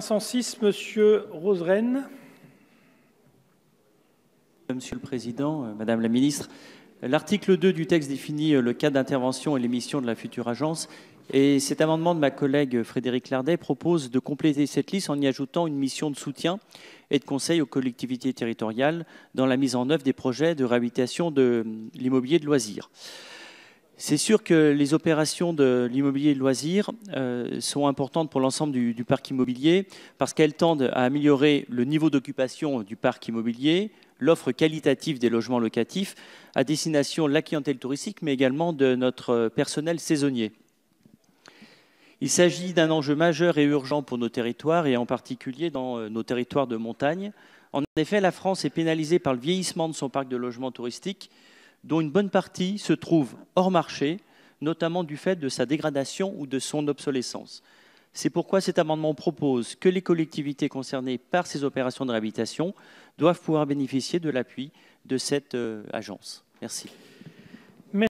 506, Monsieur Roseren. Monsieur le Président, euh, Madame la Ministre, l'article 2 du texte définit euh, le cadre d'intervention et les missions de la future agence. Et cet amendement de ma collègue Frédéric Lardet propose de compléter cette liste en y ajoutant une mission de soutien et de conseil aux collectivités territoriales dans la mise en œuvre des projets de réhabilitation de euh, l'immobilier de loisirs. C'est sûr que les opérations de l'immobilier de loisirs euh, sont importantes pour l'ensemble du, du, parc immobilier parce qu'elles tendent à améliorer le niveau d'occupation du parc immobilier, l'offre qualitative des logements locatifs à destination de la clientèle touristique mais également de notre personnel saisonnier. Il s'agit d'un enjeu majeur et urgent pour nos territoires et en particulier dans euh, nos territoires de montagne. En effet, la France est pénalisée par le vieillissement de son parc de logements touristiques dont une bonne partie se trouve hors marché, notamment du fait de sa dégradation ou de son obsolescence. C'est pourquoi cet amendement propose que les collectivités concernées par ces opérations de réhabilitation doivent pouvoir bénéficier de l'appui de cette euh, agence. Merci.